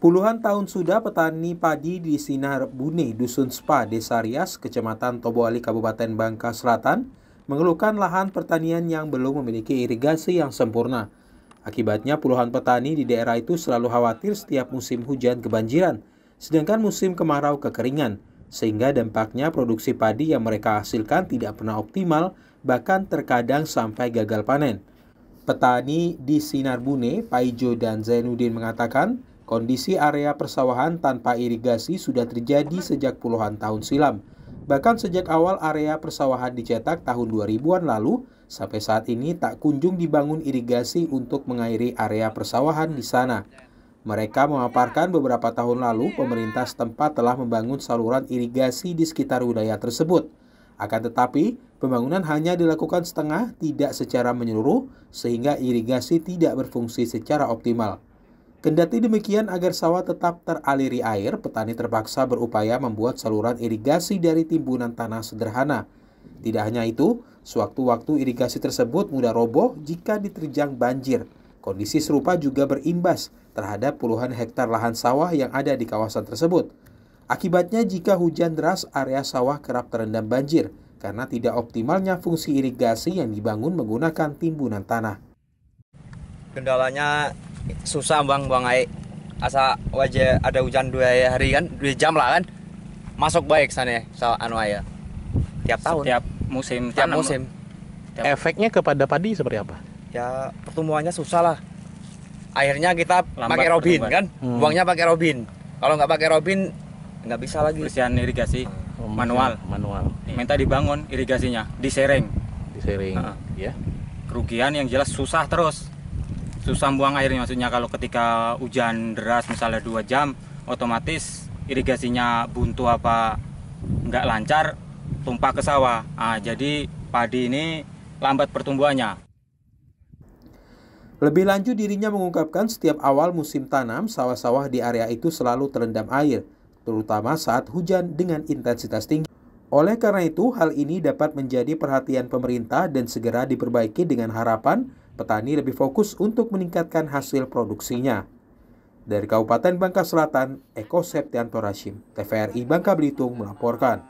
Puluhan tahun sudah petani padi di Sinar Bune, Dusun Spa, Desa Rias, Kecamatan Toboali, Kabupaten Bangka Selatan, mengeluhkan lahan pertanian yang belum memiliki irigasi yang sempurna. Akibatnya puluhan petani di daerah itu selalu khawatir setiap musim hujan kebanjiran, sedangkan musim kemarau kekeringan, sehingga dampaknya produksi padi yang mereka hasilkan tidak pernah optimal, bahkan terkadang sampai gagal panen. Petani di Sinar Bune, Paijo dan Zainuddin mengatakan, Kondisi area persawahan tanpa irigasi sudah terjadi sejak puluhan tahun silam. Bahkan sejak awal area persawahan dicetak tahun 2000-an lalu, sampai saat ini tak kunjung dibangun irigasi untuk mengairi area persawahan di sana. Mereka memaparkan beberapa tahun lalu pemerintah setempat telah membangun saluran irigasi di sekitar wilayah tersebut. Akan tetapi, pembangunan hanya dilakukan setengah, tidak secara menyeluruh, sehingga irigasi tidak berfungsi secara optimal. Kendati demikian agar sawah tetap teraliri air, petani terpaksa berupaya membuat saluran irigasi dari timbunan tanah sederhana. Tidak hanya itu, sewaktu-waktu irigasi tersebut mudah roboh jika diterjang banjir. Kondisi serupa juga berimbas terhadap puluhan hektar lahan sawah yang ada di kawasan tersebut. Akibatnya jika hujan deras, area sawah kerap terendam banjir karena tidak optimalnya fungsi irigasi yang dibangun menggunakan timbunan tanah. Kendalanya susah bang buang air asa wajah ada hujan dua hari kan dua jam lah kan masuk baik sana soal anu aja ya. tiap tahun tiap musim tiap tanam. musim tiap... efeknya kepada padi seperti apa ya pertumbuhannya susah lah akhirnya kita pakai robin pertumbuhan. kan hmm. uangnya pakai robin kalau nggak pakai robin nggak bisa lagi bersihan irigasi oh, iya, manual manual minta dibangun irigasinya disering disering nah. ya kerugian yang jelas susah terus susah buang airnya maksudnya kalau ketika hujan deras misalnya dua jam otomatis irigasinya buntu apa nggak lancar tumpah ke sawah nah, jadi padi ini lambat pertumbuhannya lebih lanjut dirinya mengungkapkan setiap awal musim tanam sawah-sawah di area itu selalu terendam air terutama saat hujan dengan intensitas tinggi oleh karena itu, hal ini dapat menjadi perhatian pemerintah dan segera diperbaiki dengan harapan petani lebih fokus untuk meningkatkan hasil produksinya. Dari Kabupaten Bangka Selatan, Eko Septianto Rashim, TVRI Bangka Belitung melaporkan.